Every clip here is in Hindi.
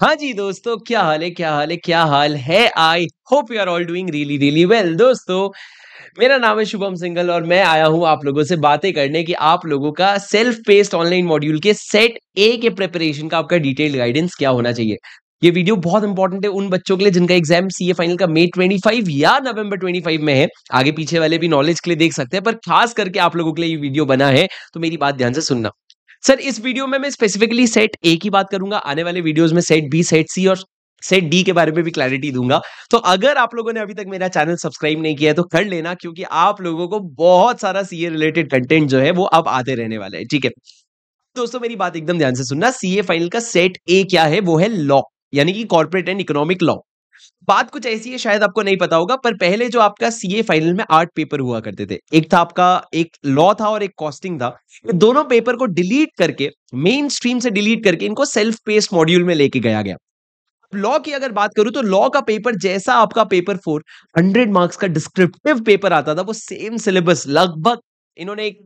हाँ जी दोस्तों क्या हाल है क्या हाल है क्या हाल है I hope you are all doing really really well दोस्तों मेरा नाम है शुभम सिंगल और मैं आया हूं आप लोगों से बातें करने कि आप लोगों का सेल्फ पेस्ड ऑनलाइन मॉड्यूल के सेट ए के प्रिपरेशन का आपका डिटेल गाइडेंस क्या होना चाहिए ये वीडियो बहुत इंपॉर्टेंट है उन बच्चों के लिए जिनका एग्जाम सीए फाइनल का मई 25 या नवंबर 25 में है आगे पीछे वाले भी नॉलेज के लिए देख सकते हैं पर खास करके आप लोगों के लिए ये वीडियो बना है तो मेरी बात ध्यान से सुनना सर इस वीडियो में मैं स्पेसिफिकली सेट ए की बात करूंगा आने वाले वीडियोस में सेट बी सेट सी और सेट डी के बारे में भी क्लैरिटी दूंगा तो अगर आप लोगों ने अभी तक मेरा चैनल सब्सक्राइब नहीं किया है तो कर लेना क्योंकि आप लोगों को बहुत सारा सीए रिलेटेड कंटेंट जो है वो अब आते रहने वाले हैं ठीक है दोस्तों मेरी बात एकदम ध्यान से सुनना सीए फाइनल का सेट ए क्या है वो है लॉ यानी कि कॉर्पोरेट एंड इकोनॉमिक लॉ बात कुछ ऐसी है शायद आपको नहीं पता होगा पर पहले जो आपका सीए फाइनल में आर्ट पेपर हुआ करते थे एक था आपका एक लॉ था और एक कॉस्टिंग था दोनों पेपर को डिलीट करके मेन स्ट्रीम से डिलीट करके इनको सेल्फ पेस्ट मॉड्यूल में लेके गया गया लॉ की अगर बात करूं तो लॉ का पेपर जैसा आपका पेपर फोर हंड्रेड मार्क्स का डिस्क्रिप्टिव पेपर आता था वो सेम सिलेबस लगभग इन्होंने एक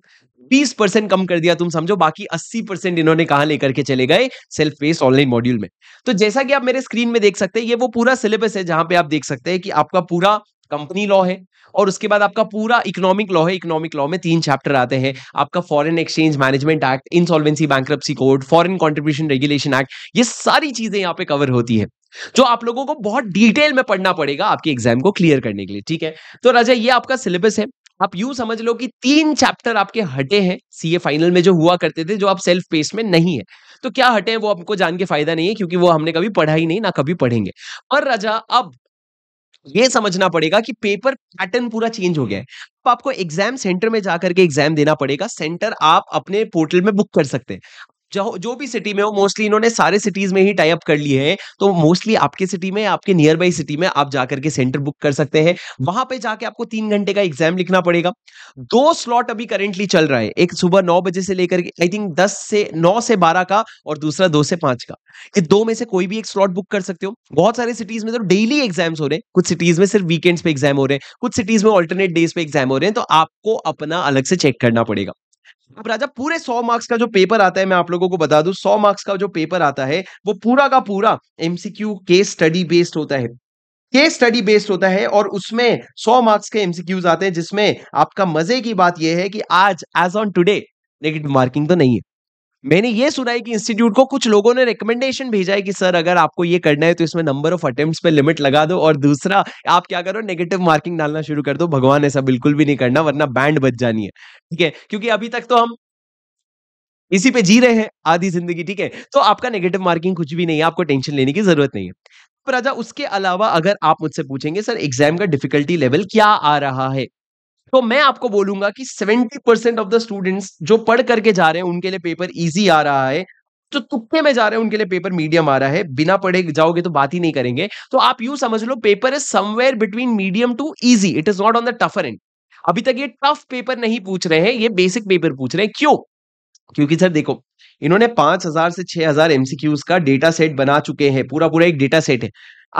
बीस परसेंट कम कर दिया तुम समझो बाकी अस्सी परसेंट इन्होंने कहा लेकर के चले गए सेल्फ पेस ऑनलाइन मॉड्यूल में तो जैसा कि आप मेरे स्क्रीन में देख सकते हैं ये वो पूरा सिलेबस है जहां पे आप देख सकते हैं कि आपका पूरा कंपनी लॉ है और उसके बाद आपका पूरा इकोनॉमिक लॉ है इकोनॉमिक लॉ में तीन चैप्टर आते हैं आपका foreign exchange management act insolvency bankruptcy code foreign contribution regulation act ये सारी चीजें यहाँ पे कवर होती है जो आप लोगों को बहुत डिटेल में पढ़ना पड़ेगा आपके एग्जाम को क्लियर करने के लिए ठीक है तो राजा ये आपका सिलेबस है आप यूं समझ लो कि तीन चैप्टर आपके हटे हैं सीए फाइनल में जो हुआ करते थे जो आप सेल्फ पेस में नहीं है तो क्या हटे हैं वो आपको जान के फायदा नहीं है क्योंकि वो हमने कभी पढ़ा ही नहीं ना कभी पढ़ेंगे पर राजा अब ये समझना पड़ेगा कि पेपर पैटर्न पूरा चेंज हो गया है अब आपको एग्जाम सेंटर में जाकर के एग्जाम देना पड़ेगा सेंटर आप अपने पोर्टल में बुक कर सकते हैं जो जो भी सिटी में हो मोस्टली इन्होंने सारे सिटीज में ही टाइप अप कर लिए हैं तो मोस्टली आपके सिटी में आपके नियर बाई सिटी में आप जाकर के सेंटर बुक कर सकते हैं वहां पे जाके आपको तीन घंटे का एग्जाम लिखना पड़ेगा दो स्लॉट अभी करेंटली चल रहा है एक सुबह नौ बजे से लेकर आई थिंक दस से नौ से बारह का और दूसरा दो से पांच का ये दो में से कोई भी एक स्लॉट बुक कर सकते हो बहुत सारे सिटीज में तो डेली एग्जाम्स हो रहे हैं कुछ सिटीज में सिर्फ वीकेंड्स पे एग्जाम हो रहे हैं कुछ सिटीज में ऑल्टरनेट डेज पे एग्जाम हो रहे हैं तो आपको अपना अलग से चेक करना पड़ेगा अब राजा पूरे सौ मार्क्स का जो पेपर आता है मैं आप लोगों को बता दू सौ मार्क्स का जो पेपर आता है वो पूरा का पूरा एमसीक्यू केस स्टडी बेस्ड होता है केस स्टडी बेस्ड होता है और उसमें 100 मार्क्स के एमसीक्यूज आते हैं जिसमें आपका मजे की बात यह है कि आज as on today negative marking तो नहीं है मैंने ये सुना है कि इंस्टीट्यूट को कुछ लोगों ने रिकमेंडेशन भेजा है कि सर अगर आपको ये करना है तो इसमें नंबर ऑफ अटेम्प्ट्स पे लिमिट लगा दो और दूसरा आप क्या करो नेगेटिव मार्किंग डालना शुरू कर दो भगवान ऐसा बिल्कुल भी नहीं करना वरना बैंड बच जानी है ठीक है क्योंकि अभी तक तो हम इसी पे जी रहे हैं आधी जिंदगी ठीक है तो आपका नेगेटिव मार्किंग कुछ भी नहीं है आपको टेंशन लेने की जरूरत नहीं है राजा उसके अलावा अगर आप मुझसे पूछेंगे सर एग्जाम का डिफिकल्टी लेवल क्या आ रहा है तो मैं आपको बोलूंगा कि 70 परसेंट ऑफ द स्टूडेंट्स जो पढ़ करके जा रहे हैं उनके लिए पेपर इजी आ रहा है जो तुक्के में जा रहे हैं उनके लिए पेपर मीडियम आ रहा है बिना पढ़े जाओगे तो बात ही नहीं करेंगे तो आप यू समझ लो paper is somewhere between medium to easy it is not on the tougher end अभी तक ये टफ पेपर नहीं पूछ रहे हैं ये बेसिक पेपर पूछ रहे हैं क्यों क्योंकि सर देखो इन्होंने पांच हजार से छह हजार एमसीक्यूज का डेटा सेट बना चुके हैं पूरा पूरा एक डेटा सेट है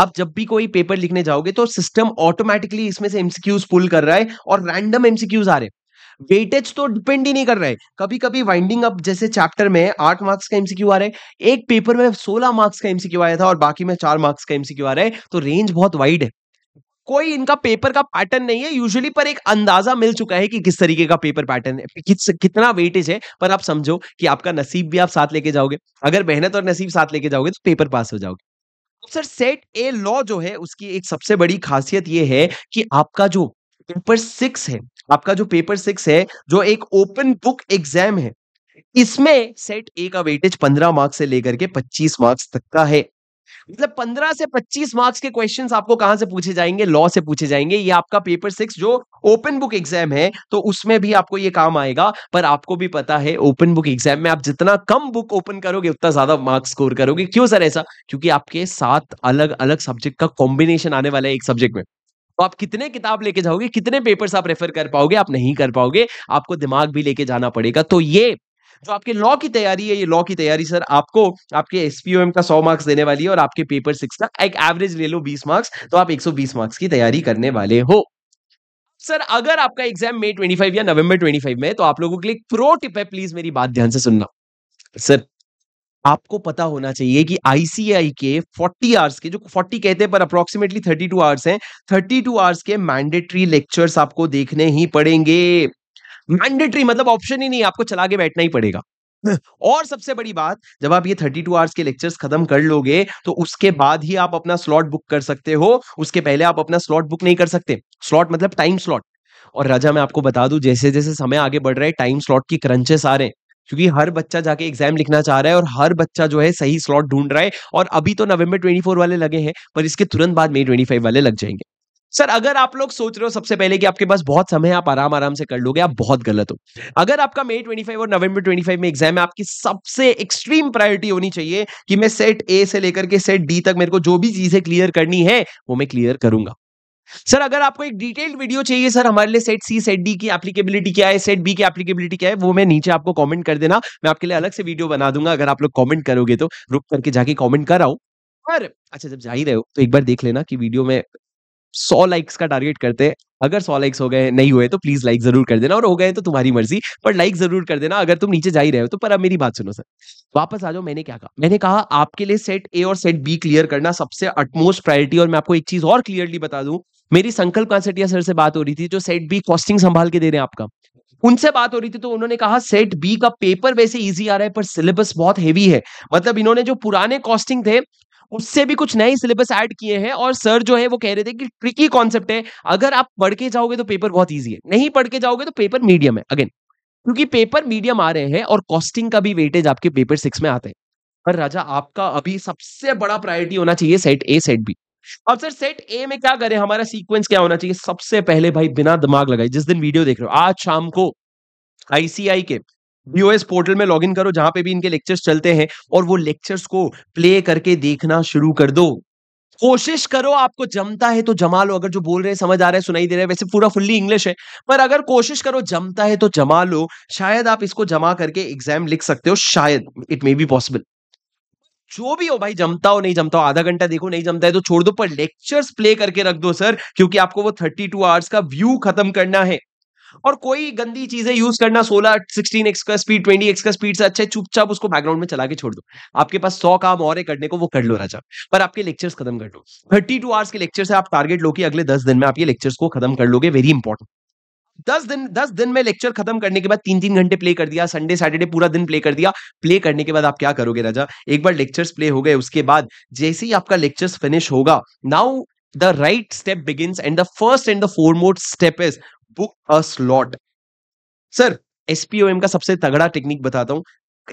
आप जब भी कोई पेपर लिखने जाओगे तो सिस्टम ऑटोमेटिकली इसमें से एमसीक्यूज पुल कर रहा है और रैंडम एमसीक्यूज आ रहे हैं वेटेज तो डिपेंड ही नहीं कर रहा है कभी कभी वाइंडिंग अप जैसे चैप्टर में आठ मार्क्स का एमसीक्यू आ रहा है एक पेपर में सोलह मार्क्स का एमसीक्यू आया था और बाकी में चार मार्क्स का एमसीक्यू आ रहा है तो रेंज बहुत वाइड है कोई इनका पेपर का पैटर्न नहीं है यूजुअली पर एक अंदाजा मिल चुका है कि किस तरीके का पेपर पैटर्न है किस कितना वेटेज है पर आप समझो कि आपका नसीब भी आप साथ लेके जाओगे अगर मेहनत और नसीब साथ लेके जाओगे तो पेपर पास हो जाओगे सर सेट ए लॉ जो है उसकी एक सबसे बड़ी खासियत ये है कि आपका जो पेपर सिक्स है आपका जो पेपर सिक्स है जो एक ओपन बुक एग्जाम है इसमें सेट ए का वेटेज 15 मार्क्स से लेकर के 25 मार्क्स तक का है मतलब पंद्रह से पच्चीस मार्क्स के क्वेश्चन आपको कहां से पूछे जाएंगे लॉ से पूछे जाएंगे ये आपका पेपर सिक्स जो ओपन बुक एग्जाम है तो उसमें भी आपको ये काम आएगा पर आपको भी पता है ओपन बुक एग्जाम में आप जितना कम बुक ओपन करोगे उतना ज्यादा मार्क्स स्कोर करोगे क्यों सर ऐसा क्योंकि आपके सात अलग अलग सब्जेक्ट का कॉम्बिनेशन आने वाला है एक सब्जेक्ट में तो आप कितने किताब लेके जाओगे कितने पेपर्स आप रेफर कर पाओगे आप नहीं कर पाओगे आपको दिमाग भी लेके जाना पड़ेगा तो ये जो तो आपके लॉ की तैयारी है ये लॉ की तैयारी सर आपको आपके एसपीओएम का सौ मार्क्स देने वाली है और आपके पेपर सिक्स का एक एवरेज ले लो बीस मार्क्स तो आप एक सौ बीस मार्क्स की तैयारी करने वाले हो सर अगर आपका एग्जाम मे ट्वेंटी या नवंबर फाइव में तो आप लोगों के लिए प्रो टिप है प्लीज मेरी बात ध्यान से सुनना सर आपको पता होना चाहिए कि आईसीआई के 40 आवर्स के जो 40 कहते हैं पर अप्रोक्सीमेटली 32 आवर्स हैं 32 आवर्स के मैंडेटरी लेक्चर्स आपको देखने ही पड़ेंगे मैंडेटरी मतलब ऑप्शन ही नहीं आपको चला के बैठना ही पड़ेगा और सबसे बड़ी बात जब आप ये 32 आवर्स के लेक्चर्स खत्म कर लोगे तो उसके बाद ही आप अपना स्लॉट बुक कर सकते हो उसके पहले आप अपना स्लॉट बुक नहीं कर सकते स्लॉट मतलब टाइम स्लॉट और राजा मैं आपको बता दूं जैसे जैसे समय आगे बढ़ रहा है टाइम स्लॉट की क्रंचेस आ रहे हैं क्योंकि हर बच्चा जाके एग्जाम लिखना चाह रहा है और हर बच्चा जो है सही स्लॉट ढूंढ रहा है और अभी तो नवंबर ट्वेंटी वाले लगे हैं पर इसके तुरंत बाद मई ट्वेंटी वाले लग जाएंगे सर अगर आप लोग सोच रहे हो सबसे पहले कि आपके पास बहुत समय आप आराम आराम से कर लोगे आप बहुत गलत हो अगर आपका मई 25 और नवंबर 25 में एग्जाम है आपकी सबसे एक्सट्रीम प्रायोरिटी होनी चाहिए कि मैं सेट ए से लेकर के सेट डी तक मेरे को जो भी चीजें क्लियर करनी है वो मैं क्लियर करूंगा सर अगर आपको एक डिटेल्ड वीडियो चाहिए सर हमारे लिए सेट सी सेट डी की एप्लीकेबिलिटी क्या है सेट बी की एप्लीकेबिलिटी क्या है वो मैं नीचे आपको कमेंट कर देना मैं आपके लिए अलग से वीडियो बना दूंगा अगर आप लोग कमेंट करोगे तो रुक करके जाके कमेंट कराओ पर अच्छा जब जा ही रहे हो तो एक बार देख लेना कि वीडियो में सौ लाइक्स का टारगेट करते हैं अगर सौ लाइक्स हो गए नहीं हुए तो प्लीज लाइक जरूर कर देना और हो गए तो तुम्हारी मर्जी पर लाइक जरूर कर देना अगर तुम नीचे जा ही रहे हो तो पर अब मेरी बात सुनो सर वापस आ जाओ मैंने क्या कहा मैंने कहा आपके लिए सेट ए और सेट बी क्लियर करना सबसे अटमोस्ट प्रायोरिटी और मैं आपको एक चीज और क्लियरली बता दूं मेरी संकल्प कांसेटिया सर से बात हो रही थी जो सेट बी कॉस्टिंग संभाल के दे रहे हैं आपका उनसे बात हो रही थी तो उन्होंने कहा सेट बी का पेपर वैसे इजी आ रहा है पर सिलेबस बहुत हेवी है मतलब इन्होंने जो पुराने कॉस्टिंग थे उससे भी कुछ नए सिलेबस ऐड किए हैं और सर जो है वो कह रहे थे कि ट्रिकी कॉन्सेप्ट है अगर आप पढ़ के जाओगे तो पेपर बहुत ईजी है नहीं पढ़ के जाओगे तो पेपर मीडियम है अगेन क्योंकि पेपर मीडियम आ रहे हैं और कॉस्टिंग का भी वेटेज आपके पेपर सिक्स में आते हैं पर राजा आपका अभी सबसे बड़ा प्रायोरिटी होना चाहिए सेट ए सेट बी अब सर सेट ए में क्या करें हमारा सीक्वेंस क्या होना चाहिए सबसे पहले भाई बिना दिमाग लगाए जिस दिन वीडियो देख रहे हो आज शाम को आईसीआई के बीओएस पोर्टल में लॉग करो जहां पे भी इनके लेक्चर्स चलते हैं और वो लेक्चर्स को प्ले करके देखना शुरू कर दो कोशिश करो आपको जमता है तो जमा लो अगर जो बोल रहे हैं समझ आ रहा है सुनाई दे रहा है वैसे पूरा फुल्ली इंग्लिश है पर अगर कोशिश करो जमता है तो जमा लो शायद आप इसको जमा करके एग्जाम लिख सकते हो शायद इट मे बी पॉसिबल जो भी हो भाई जमता हो नहीं जमता हो आधा घंटा देखो नहीं जमता है तो छोड़ दो पर लेक्चर्स प्ले करके रख दो सर क्योंकि आपको वो थर्टी टू आवर्स का व्यू खत्म करना है और कोई गंदी चीजें यूज करना सोलह सिक्सटीन एक्स का स्पीड ट्वेंटी एक्स का स्पीड से अच्छा चुपचाप उसको बैकग्राउंड में चला के छोड़ दो आपके पास सौ काम और है करने को वो कर लो राजा पर आपके लेक्चर्स खत्म कर लो थर्टी टू आवर्स के लेक्चर से आप टारगेट लो कि अगले दस दिन में आप ये लेक्चर्स को खत्म कर लोगे वेरी इंपॉर्टेंट दस दिन दस दिन में लेक्चर खत्म करने के बाद तीन तीन घंटे प्ले कर दिया संडे सैटरडे पूरा दिन प्ले कर दिया प्ले करने के बाद आप क्या करोगे राजा एक बार लेक्चर्स प्ले हो गए उसके बाद जैसे ही आपका लेक्चर्स फिनिश होगा now the right step begin and the first and the foremost step is book a slot sir SPOM का सबसे तगड़ा टेक्निक बताता हूं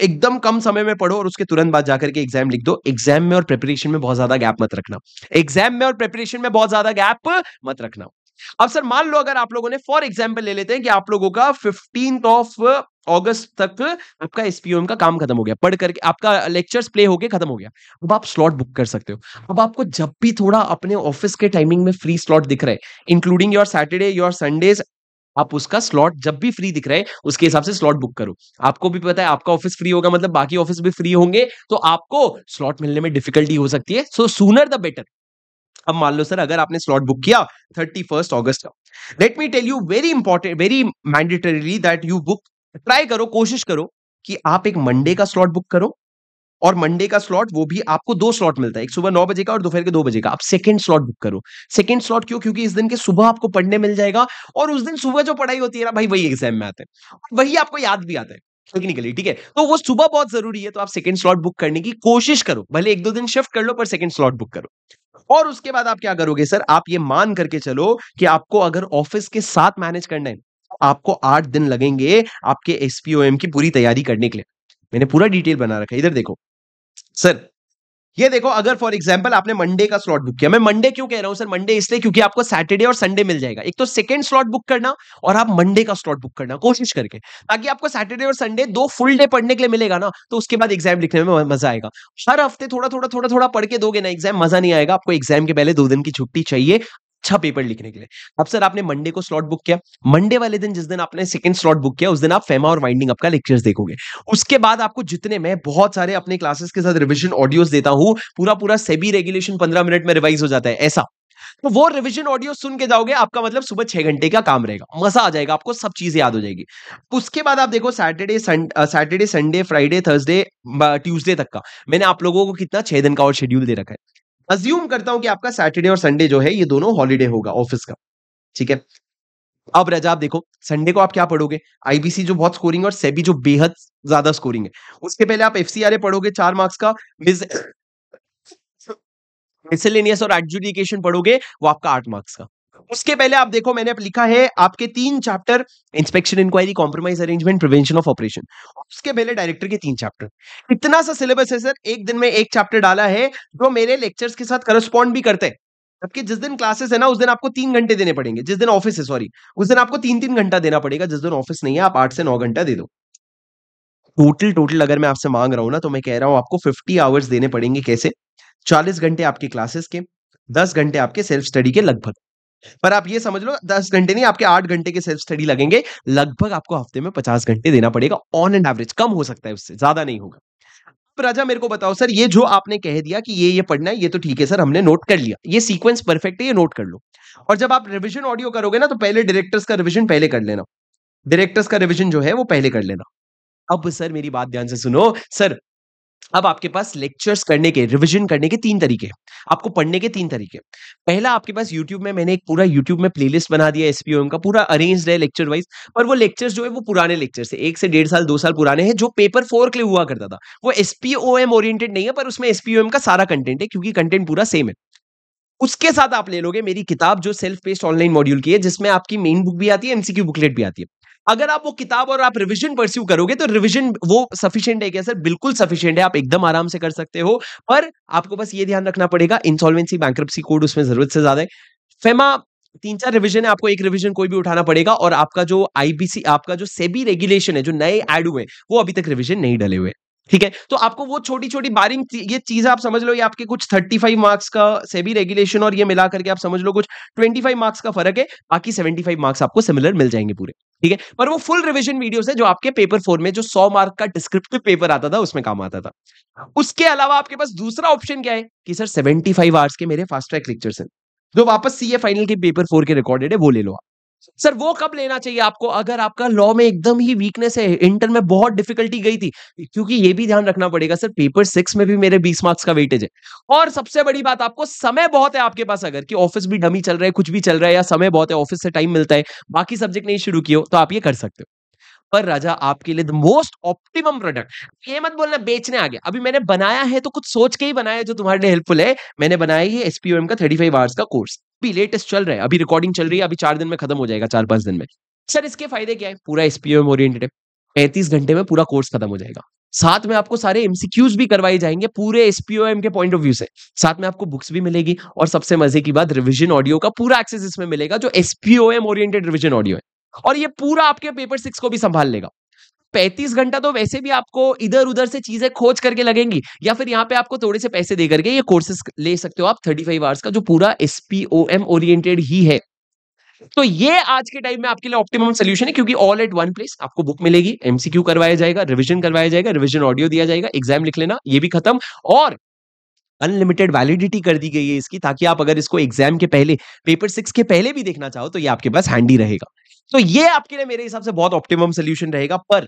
एकदम कम समय में पढ़ो और उसके तुरंत बाद जाकर के एग्जाम लिख दो एग्जाम में और प्रिपरेशन में बहुत ज्यादा गैप मत रखना एग्जाम में और प्रिपरेशन में बहुत ज्यादा गैप मत रखना अब सर मान लो अगर आप लोगों ने फॉर एग्जाम्पल ले लेते हैं कि आप लोगों का फिफ्टीन ऑफ अगस्त तक आपका एसपीओएम का काम खत्म हो गया पढ़ करके आपका लेक्चर्स प्ले हो गया खत्म हो गया अब आप स्लॉट बुक कर सकते हो अब आपको जब भी थोड़ा अपने ऑफिस के टाइमिंग में फ्री स्लॉट दिख रहे including your Saturday your Sundays आप उसका स्लॉट जब भी फ्री दिख रहा है उसके हिसाब से स्लॉट बुक करो आपको भी पता है आपका ऑफिस फ्री होगा मतलब बाकी ऑफिस भी फ्री होंगे तो आपको स्लॉट मिलने में डिफिकल्टी हो सकती है सो सूनर द बेटर अब मान लो सर अगर आपने स्लॉट बुक किया थर्टी फर्स्ट ऑगस्ट का let me tell you very important very mandatorily that you book try करो कोशिश करो कि आप एक मंडे का स्लॉट बुक करो और मंडे का स्लॉट वो भी आपको दो स्लॉट मिलता है एक सुबह नौ बजे का और दोपहर के दो बजे का आप सेकंड स्लॉट बुक करो सेकंड स्लॉट क्यों क्योंकि इस दिन के सुबह आपको पढ़ने मिल जाएगा और उस दिन सुबह जो पढ़ाई होती है ना भाई वही एग्जाम में आते हैं वही आपको याद भी आता है टेक्निकली ठीक है तो वो सुबह बहुत जरूरी है तो आप सेकंड स्लॉट बुक करने की कोशिश करो भले एक दो दिन शिफ्ट कर लो पर सेकंड स्लॉट बुक करो और उसके बाद आप क्या करोगे सर आप ये मान करके चलो कि आपको अगर ऑफिस के साथ मैनेज करना है तो आपको आठ दिन लगेंगे आपके एसपीओएम की पूरी तैयारी करने के लिए मैंने पूरा डिटेल बना रखा है इधर देखो सर ये देखो अगर फॉर एग्जाम्पल आपने मंडे का स्लॉट बुक किया मैं मंडे क्यों कह रहा हूं सर मंडे इसलिए क्योंकि आपको सैटरडे और संडे मिल जाएगा एक तो सेकंड स्लॉट बुक करना और आप मंडे का स्लॉट बुक करना कोशिश करके ताकि आपको सैटरडे और संडे दो फुल डे पढ़ने के लिए मिलेगा ना तो उसके बाद एग्जाम लिखने में मजा आएगा हर हफ्ते थोड़ा थोड़ा थोड़ा थोड़ा पढ़ के दोगे ना एग्जाम मजा नहीं आएगा आपको एग्जाम के पहले दो दिन की छुट्टी चाहिए अच्छा पेपर लिखने के लिए अब सर आपने मंडे को स्लॉट बुक किया मंडे वाले दिन जिस दिन आपने सेकंड स्लॉट बुक किया उस दिन आप फेमा और वाइंडिंग अप का लेक्चर्स देखोगे उसके बाद आपको जितने मैं बहुत सारे अपने क्लासेस के साथ रिविजन ऑडियोज देता हूं पूरा पूरा सेबी रेगुलेशन पंद्रह मिनट में रिवाइज हो जाता है ऐसा तो वो रिवीजन ऑडियो सुन के जाओगे आपका मतलब सुबह छह घंटे का काम रहेगा मजा आ जाएगा आपको सब चीजें याद हो जाएगी उसके बाद आप देखो Saturday Saturday Sunday Friday Thursday Tuesday तक का मैंने आप लोगों को कितना छह दिन का और शेड्यूल दे रखा है अज्यूम करता हूं कि आपका सैटरडे और संडे जो है ये दोनों हॉलीडे होगा ऑफिस का ठीक है अब रजा आप देखो संडे को आप क्या पढ़ोगे आईबीसी जो बहुत स्कोरिंग और सेबी जो बेहद ज्यादा स्कोरिंग है उसके पहले आप एफ पढ़ोगे चार मार्क्स का मिस मिसेलेनियस और एडजुडिकेशन पढ़ोगे वो आपका आठ मार्क्स का उसके पहले आप देखो मैंने आप लिखा है आपके तीन chapter inspection inquiry compromise arrangement prevention of operation उसके पहले डायरेक्टर के तीन चैप्टर इतना सा सिलेबस है सर एक दिन में एक चैप्टर डाला है जो मेरे लेक्चर्स के साथ करस्पॉन्ड भी करते हैं जबकि जिस दिन क्लासेस है ना उस दिन आपको तीन घंटे देने पड़ेंगे जिस दिन ऑफिस है सॉरी उस दिन आपको तीन तीन घंटा देना पड़ेगा जिस दिन ऑफिस नहीं है आप आठ से नौ घंटा दे दो टोटल टोटल अगर मैं आपसे मांग रहा हूं ना तो मैं कह रहा हूं आपको फिफ्टी आवर्स देने पड़ेंगे कैसे चालीस घंटे आपके क्लासेस के दस घंटे आपके सेल्फ स्टडी के लगभग पर आप ये समझ लो दस घंटे नहीं आपके आठ घंटे के सेल्फ स्टडी लगेंगे लगभग आपको हफ्ते में पचास घंटे देना पड़ेगा ऑन एंड एवरेज कम हो सकता है उससे ज्यादा नहीं होगा राजा मेरे को बताओ सर ये जो आपने कह दिया कि ये ये पढ़ना है ये तो ठीक है सर हमने नोट कर लिया ये सीक्वेंस परफेक्ट है ये नोट कर लो और जब आप रिविजन ऑडियो करोगे ना तो पहले डायरेक्टर्स का रिविजन पहले कर लेना डायरेक्टर्स का रिविजन जो है वो पहले कर लेना अब सर मेरी बात ध्यान से सुनो सर अब आपके पास लेक्चर्स करने के रिवीजन करने के तीन तरीके आपको पढ़ने के तीन तरीके पहला आपके पास यूट्यूब में मैंने एक पूरा यूट्यूब में प्लेलिस्ट बना दिया एसपीओएम का पूरा अरेंज है लेक्चर वाइज पर वो लेक्चर्स जो है वो पुराने लेक्चर्स है एक से डेढ़ साल दो साल पुराने हैं जो पेपर फोर के लिए हुआ करता था वो एसपीओएम ओरिएंटेड नहीं है पर उसमें एसपीओएम का सारा कंटेंट है क्योंकि कंटेंट पूरा सेम है उसके साथ आप ले लोगे मेरी किताब जो सेल्फ पेस्ड ऑनलाइन मॉड्यूल की है जिसमें आपकी मेन बुक भी आती है एमसीक्यू बुकलेट भी आती है अगर आप वो किताब और आप रिविजन परस्यू करोगे तो रिविजन वो सफिशियंट है क्या सर बिल्कुल सफिशियंट है आप एकदम आराम से कर सकते हो पर आपको बस ये ध्यान रखना पड़ेगा इंसॉल्वेंसी बैंक्रप्सी कोड उसमें जरूरत से ज्यादा है फेमा तीन चार रिवीजन है आपको एक रिवीजन कोई भी उठाना पड़ेगा और आपका जो आईबीसी आपका जो सेबी रेगुलेशन है जो नए एड हुए वो अभी तक रिवीजन नहीं डले हुए ठीक है तो आपको वो छोटी छोटी बारिंग ये चीज आप समझ लो ये आपके कुछ थर्टी फाइव मार्क्स का सेबी रेगुलेशन और ये मिला करके आप समझ लो कुछ फाइव मार्क्स का फर्क है बाकी फाइव मार्क्स आपको सिमिलर मिल जाएंगे पूरे ठीक है पर वो फुल रिविजन वीडियो है जो आपके पेपर फोर में जो सौ मार्क का डिस्क्रिप्टिव पेपर आता था उसमें काम आता था उसके अलावा आपके पास दूसरा ऑप्शन क्या है कि सर सेवेंटी फाइव आवर्स के मेरे फास्ट ट्रैक लेक्चर्स हैं जो वापस सी फाइनल के पेपर फोर के रिकॉर्डेड है वो ले लो आप सर वो कब लेना चाहिए आपको अगर आपका लॉ में एकदम ही वीकनेस है इंटर में बहुत डिफिकल्टी गई थी क्योंकि ये भी ध्यान रखना पड़ेगा सर पेपर सिक्स में भी मेरे बीस मार्क्स का वेटेज है और सबसे बड़ी बात आपको समय बहुत है आपके पास अगर कि ऑफिस भी डमी चल रहा है कुछ भी चल रहा है या समय बहुत है ऑफिस से टाइम मिलता है बाकी सब्जेक्ट नहीं शुरू किया हो तो आप ये कर सकते हो पर राजा आपके लिए द मोस्ट ऑप्टिमम प्रोडक्ट ये मत बोलना बेचने आ गया अभी मैंने बनाया है तो कुछ सोच के ही बनाया जो तुम्हारे लिए हेल्पफुल है मैंने बनाया ये एसपीओएम का थर्टी फाइव आवर्स का कोर्स अभी लेटेस्ट चल रहा है अभी रिकॉर्डिंग चल रही है अभी चार दिन में खत्म हो जाएगा चार पांच दिन में सर इसके फायदे क्या है पूरा एसपीओ ओरिएंटेड है पैंतीस घंटे में पूरा कोर्स खत्म हो जाएगा साथ में आपको सारे एमसीक्यूज भी करवाए जाएंगे पूरे एसपीओएम के पॉइंट ऑफ व्यू से साथ में आपको बुक्स भी मिलेगी और सबसे मजे की बात रिविजन ऑडियो का पूरा एक्सेस इसमें मिलेगा जो एसपीओएम ओरिएंटेड रिविजन ऑडियो है और ये पूरा आपके पेपर सिक्स को भी संभाल लेगा पैंतीस घंटा तो वैसे भी आपको इधर उधर से चीजें खोज करके लगेंगी या फिर यहाँ पे आपको थोड़े से पैसे दे करके ये कोर्सेस ले सकते हो आप थर्टी फाइव आवर्स का जो पूरा एसपीओएम ओरिएंटेड ही है तो ये आज के टाइम में आपके लिए ऑप्टिमम सोल्यूशन है क्योंकि ऑल एट वन प्लेस आपको बुक मिलेगी एमसीक्यू करवाया जाएगा रिविजन करवाया जाएगा रिविजन ऑडियो दिया जाएगा एग्जाम लिख लेना ये भी खत्म और अनलिमिटेड वैलिडिटी कर दी गई है इसकी ताकि आप अगर इसको एग्जाम के पहले पेपर सिक्स के पहले भी देखना चाहो तो ये आपके पास हैंडी रहेगा तो ये आपके लिए मेरे हिसाब से बहुत ऑप्टिमम सोल्यूशन रहेगा पर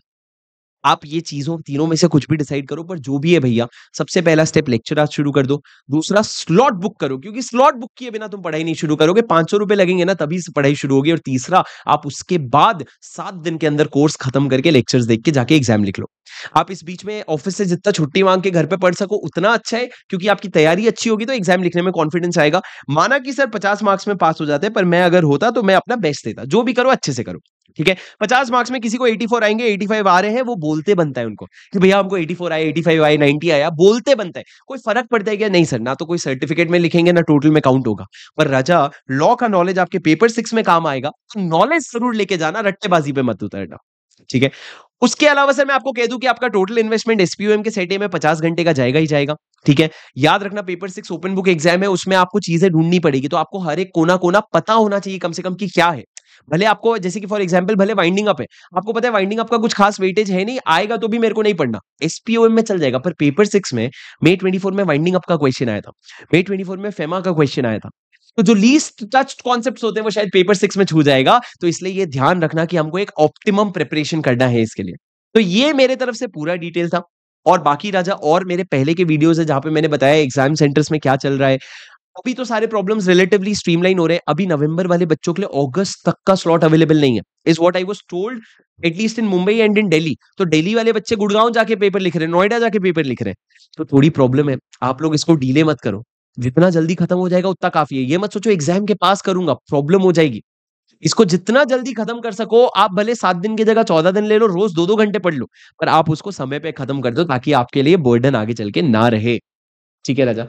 आप ये चीजों तीनों में से कुछ भी डिसाइड करो पर जो भी है भैया सबसे पहला स्टेप लेक्चर आज शुरू कर दो दूसरा स्लॉट बुक करो क्योंकि स्लॉट बुक किए बिना तुम पढ़ाई नहीं शुरू करोगे पांच सौ रुपए लगेंगे ना तभी पढ़ाई शुरू होगी और तीसरा आप उसके बाद सात दिन के अंदर कोर्स खत्म करके लेक्चर्स देख के जाके एग्जाम लिख लो आप इस बीच में ऑफिस से जितना छुट्टी मांग के घर पर पढ़ सको उतना अच्छा है क्योंकि आपकी तैयारी अच्छी होगी तो एग्जाम लिखने में कॉन्फिडेंस आएगा माना कि सर पचास मार्क्स में पास हो जाते हैं पर मैं अगर होता तो मैं अपना बेस्ट देता जो भी करो अच्छे से करो ठीक है पचास मार्क्स में किसी को एटी फोर आएंगे एटी फाइव आ रहे हैं वो बोलते बनता है उनको कि भैया हमको एटी फोर आए एटी फाइव आए नाइनटी आया बोलते बनता है कोई फर्क पड़ता है क्या नहीं सर ना तो कोई सर्टिफिकेट में लिखेंगे ना टोटल में काउंट होगा पर राजा लॉ का नॉलेज आपके पेपर सिक्स में काम आएगा तो नॉलेज जरूर लेके जाना रट्टेबाजी पे मत उतरना ठीक है उसके अलावा सर मैं आपको कह दूं कि आपका टोटल इन्वेस्टमेंट एसपीओएम के सेटे में पचास घंटे का जाएगा ही जाएगा ठीक है याद रखना paper six open book exam है उसमें आपको चीजें ढूंढनी पड़ेगी तो आपको हर एक कोना कोना पता होना चाहिए कम से कम कि क्या है भले आपको जैसे कि फॉर एग्जाम्पल भले वाइंडिंग अप है आपको पता है वाइंडिंग अप का कुछ खास वेटेज है नहीं आएगा तो भी मेरे को नहीं पढ़ना एसपीओएम में चल जाएगा पर पेपर सिक्स में मे ट्वेंटी में वाइंडिंग अप का क्वेश्चन आया था मे ट्वेंटी में फेमा का क्वेश्चन आया था तो जो लीस्ट टच कॉन्सेप्ट होते हैं वो शायद पेपर सिक्स में छू जाएगा तो इसलिए ये ध्यान रखना कि हमको एक ऑप्टिमम प्रिपरेशन करना है इसके लिए तो ये मेरे तरफ से पूरा डिटेल था और बाकी राजा और मेरे पहले के वीडियोस है जहां पे मैंने बताया एग्जाम सेंटर्स में क्या चल रहा है अभी तो सारे प्रॉब्लम्स रिलेटिवली स्ट्रीमलाइन हो रहे हैं अभी नवंबर वाले बच्चों के लिए अगस्त तक का स्लॉट अवेलेबल नहीं है is what I was told at least in Mumbai and in Delhi तो दिल्ली वाले बच्चे गुड़गांव जाके पेपर लिख रहे हैं नोएडा जाके पेपर लिख रहे हैं तो थोड़ी प्रॉब्लम है आप लोग इसको डीले मत करो जितना जल्दी खत्म हो जाएगा उतना काफी है ये मत सोचो एग्जाम के पास करूंगा प्रॉब्लम हो जाएगी इसको जितना जल्दी खत्म कर सको आप भले सात दिन की जगह चौदह दिन ले लो रोज दो दो घंटे पढ़ लो पर आप उसको समय पे खत्म कर दो ताकि आपके लिए बर्डन आगे चल के ना रहे ठीक है राजा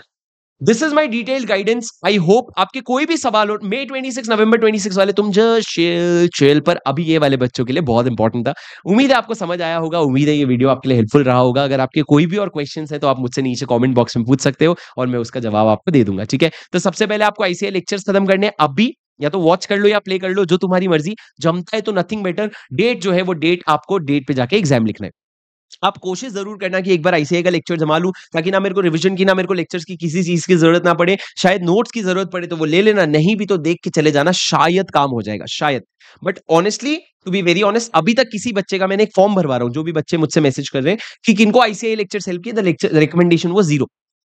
this is my detailed guidance I hope आपके कोई भी सवाल हो ट्वेंटी सिक्स नवंबर ट्वेंटी सिक्स वाले तुम जो चेल पर अभी ये वाले बच्चों के लिए बहुत इंपॉर्टेंट था उम्मीद है आपको समझ आया होगा उम्मीद है ये वीडियो आपके लिए हेल्पफुल रहा होगा अगर आपके कोई भी और क्वेश्चन है तो आप मुझसे नीचे कॉमेंट बॉक्स में पूछ सकते हो और मैं उसका जवाब आपको दे दूंगा ठीक है तो सबसे पहले आपको ऐसे लेक्चर्स खत्म करने अभी या तो वॉच कर लो या प्ले कर लो जो तुम्हारी मर्जी जमता है तो नथिंग बेटर डेट जो है वो डेट आपको डेट पे जाके एग्जाम लिखना है आप कोशिश जरूर करना कि एक बार आईसीआई का लेक्चर जमा लूँ ताकि ना मेरे को रिविजन की ना मेरे को लेक्चर्स की किसी चीज की जरूरत ना पड़े शायद नोट्स की जरूरत पड़े तो वो ले लेना नहीं भी तो देख के चले जाना शायद काम हो जाएगा शायद but honestly to be very honest अभी तक किसी बच्चे का मैंने एक फॉर्म भरवा रहा हूँ जो भी बच्चे मुझसे मैसेज कर रहे हैं कि किनको आईसीआई लेक्चर हेल्प किया रिकमेंडेशन वो जीरो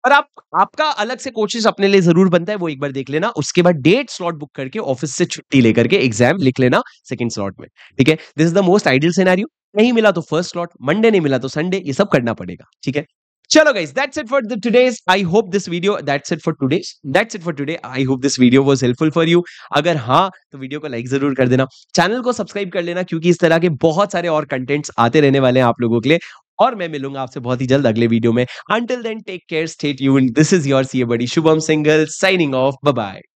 और आप आपका अलग से कोशिश अपने लिए जरूर बनता है वो एक बार देख लेना उसके बाद डेट स्लॉट बुक करके ऑफिस से छुट्टी लेकर के एग्जाम लिख लेना सेकंड स्लॉट में ठीक है this is the most ideal scenario नहीं मिला तो फर्स्ट स्लॉट मंडे नहीं मिला तो संडे ये सब करना पड़ेगा ठीक है चलो guys that's it for the today's I hope this video that's it for today's that's it for today I hope this video was helpful for you अगर हाँ तो वीडियो को लाइक जरूर कर देना चैनल को सब्सक्राइब कर लेना क्योंकि इस तरह के बहुत सारे और कंटेंट्स आते रहने वाले हैं आप लोगों के लिए और मैं मिलूंगा आपसे बहुत ही जल्द अगले वीडियो में until then take care stay यून this is your C buddy Shubham Singhal signing off bye